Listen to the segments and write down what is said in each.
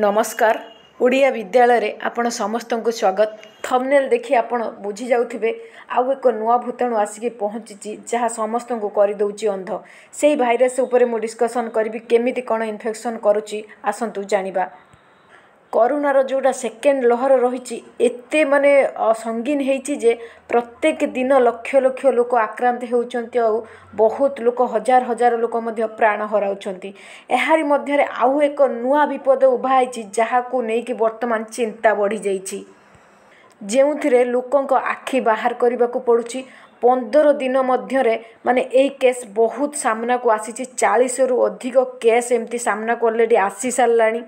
ନମସ୍କାର ଓଡ଼ିଆ ବିଦ୍ୟାଳୟରେ ଆପଣ ସମସ୍ତଙ୍କୁ ସ୍ୱାଗତ ଥମ୍ନେଲ୍ ଦେଖି ଆପଣ ବୁଝିଯାଉଥିବେ ଆଉ ଏକ ନୂଆ ଭୂତାଣୁ ଆସିକି ପହଞ୍ଚିଛି ଯାହା ସମସ୍ତଙ୍କୁ କରିଦେଉଛି ଅନ୍ଧ ସେହି ଭାଇରସ୍ ଉପରେ ମୁଁ ଡିସ୍କସନ୍ କରିବି କେମିତି କ'ଣ ଇନଫେକ୍ସନ୍ କରୁଛି ଆସନ୍ତୁ ଜାଣିବା କରୋନାର ଯେଉଁଟା ସେକେଣ୍ଡ ଲହର ରହିଛି ଏତେ ମାନେ ସଙ୍ଗୀନ ହେଇଛି ଯେ ପ୍ରତ୍ୟେକ ଦିନ ଲକ୍ଷ ଲକ୍ଷ ଲୋକ ଆକ୍ରାନ୍ତ ହେଉଛନ୍ତି ଆଉ ବହୁତ ଲୋକ ହଜାର ହଜାର ଲୋକ ମଧ୍ୟ ପ୍ରାଣ ହରାଉଛନ୍ତି ଏହାରି ମଧ୍ୟରେ ଆଉ ଏକ ନୂଆ ବିପଦ ଉଭା ହେଇଛି ଯାହାକୁ ନେଇକି ବର୍ତ୍ତମାନ ଚିନ୍ତା ବଢ଼ିଯାଇଛି ଯେଉଁଥିରେ ଲୋକଙ୍କ ଆଖି ବାହାର କରିବାକୁ ପଡ଼ୁଛି ପନ୍ଦର ଦିନ ମଧ୍ୟରେ ମାନେ ଏଇ କେସ୍ ବହୁତ ସାମ୍ନାକୁ ଆସିଛି ଚାଳିଶରୁ ଅଧିକ କେସ୍ ଏମିତି ସାମ୍ନାକୁ ଅଲରେଡ଼ି ଆସିସାରିଲାଣି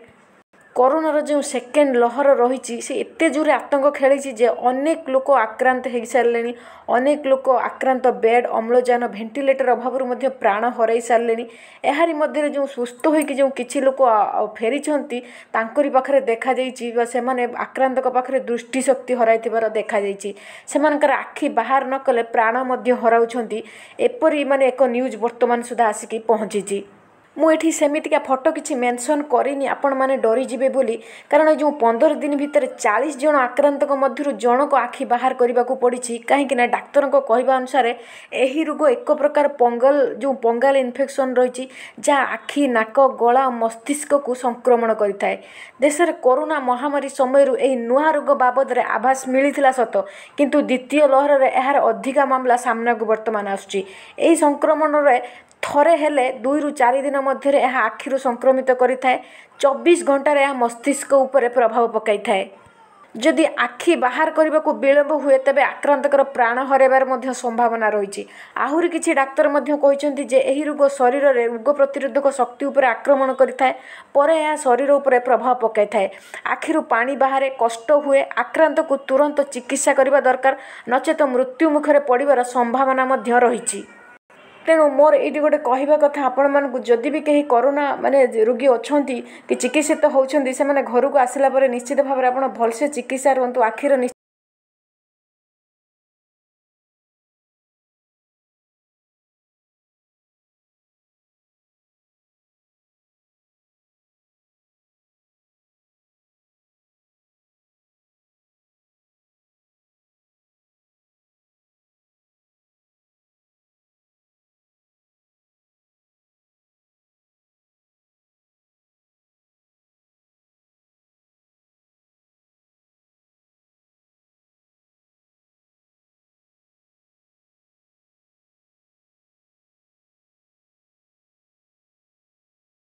କରୋନାର ଯେଉଁ ସେକେଣ୍ଡ ଲହର ରହିଛି ସେ ଏତେ ଜୋରରେ ଆତଙ୍କ ଖେଳିଛି ଯେ ଅନେକ ଲୋକ ଆକ୍ରାନ୍ତ ହୋଇସାରିଲେଣି ଅନେକ ଲୋକ ଆକ୍ରାନ୍ତ ବେଡ଼୍ ଅମ୍ଳଜାନ ଭେଣ୍ଟିଲେଟର ଅଭାବରୁ ମଧ୍ୟ ପ୍ରାଣ ହରାଇ ସାରିଲେଣି ଏହାରି ମଧ୍ୟରେ ଯେଉଁ ସୁସ୍ଥ ହୋଇକି ଯେଉଁ କିଛି ଲୋକ ଫେରିଛନ୍ତି ତାଙ୍କରି ପାଖରେ ଦେଖାଯାଇଛି ବା ସେମାନେ ଆକ୍ରାନ୍ତଙ୍କ ପାଖରେ ଦୃଷ୍ଟିଶକ୍ତି ହରାଇଥିବାର ଦେଖାଯାଇଛି ସେମାନଙ୍କର ଆଖି ବାହାର ନ କଲେ ପ୍ରାଣ ମଧ୍ୟ ହରାଉଛନ୍ତି ଏପରି ମାନେ ଏକ ନ୍ୟୁଜ୍ ବର୍ତ୍ତମାନ ସୁଦ୍ଧା ଆସିକି ପହଞ୍ଚିଛି ମୁଁ ଏଠି ସେମିତିକା ଫଟୋ କିଛି ମେନସନ୍ କରିନି ଆପଣମାନେ ଡରିଯିବେ ବୋଲି କାରଣ ଏ ଯେଉଁ ପନ୍ଦର ଦିନ ଭିତରେ ଚାଳିଶ ଜଣ ଆକ୍ରାନ୍ତଙ୍କ ମଧ୍ୟରୁ ଜଣଙ୍କ ଆଖି ବାହାର କରିବାକୁ ପଡ଼ିଛି କାହିଁକି ନା ଡାକ୍ତରଙ୍କ କହିବା ଅନୁସାରେ ଏହି ରୋଗ ଏକ ପ୍ରକାର ପଙ୍ଗଲ ଯେଉଁ ପଙ୍ଗାଲ ଇନଫେକ୍ସନ୍ ରହିଛି ଯାହା ଆଖି ନାକ ଗଳା ମସ୍ତିଷ୍କକୁ ସଂକ୍ରମଣ କରିଥାଏ ଦେଶରେ କରୋନା ମହାମାରୀ ସମୟରୁ ଏହି ନୂଆ ରୋଗ ବାବଦରେ ଆଭାସ ମିଳିଥିଲା ସତ କିନ୍ତୁ ଦ୍ୱିତୀୟ ଲହରରେ ଏହାର ଅଧିକା ମାମଲା ସାମ୍ନାକୁ ବର୍ତ୍ତମାନ ଆସୁଛି ଏହି ସଂକ୍ରମଣରେ ଥରେ ହେଲେ ଦୁଇରୁ ଚାରି ଦିନ ମଧ୍ୟରେ ଏହା ଆଖିରୁ ସଂକ୍ରମିତ କରିଥାଏ ଚବିଶ ଘଣ୍ଟାରେ ଏହା ମସ୍ତିଷ୍କ ଉପରେ ପ୍ରଭାବ ପକାଇଥାଏ ଯଦି ଆଖି ବାହାର କରିବାକୁ ବିଳମ୍ବ ହୁଏ ତେବେ ଆକ୍ରାନ୍ତଙ୍କର ପ୍ରାଣ ହରାଇବାର ମଧ୍ୟ ସମ୍ଭାବନା ରହିଛି ଆହୁରି କିଛି ଡାକ୍ତର ମଧ୍ୟ କହିଛନ୍ତି ଯେ ଏହି ରୋଗ ଶରୀରରେ ରୋଗ ପ୍ରତିରୋଧକ ଶକ୍ତି ଉପରେ ଆକ୍ରମଣ କରିଥାଏ ପରେ ଏହା ଶରୀର ଉପରେ ପ୍ରଭାବ ପକାଇଥାଏ ଆଖିରୁ ପାଣି ବାହାରେ କଷ୍ଟ ହୁଏ ଆକ୍ରାନ୍ତକୁ ତୁରନ୍ତ ଚିକିତ୍ସା କରିବା ଦରକାର ନଚେତ ମୃତ୍ୟୁମୁଖରେ ପଡ଼ିବାର ସମ୍ଭାବନା ମଧ୍ୟ ରହିଛି ତେଣୁ ମୋର ଏଇଠି ଗୋଟେ କହିବା କଥା ଆପଣମାନଙ୍କୁ ଯଦି ବି କେହି କରୋନା ମାନେ ରୋଗୀ ଅଛନ୍ତି କି ଚିକିତ୍ସିତ ହେଉଛନ୍ତି ସେମାନେ ଘରକୁ ଆସିଲା ପରେ ନିଶ୍ଚିତ ଭାବରେ ଆପଣ ଭଲସେ ଚିକିତ୍ସା ରୁହନ୍ତୁ ଆଖିର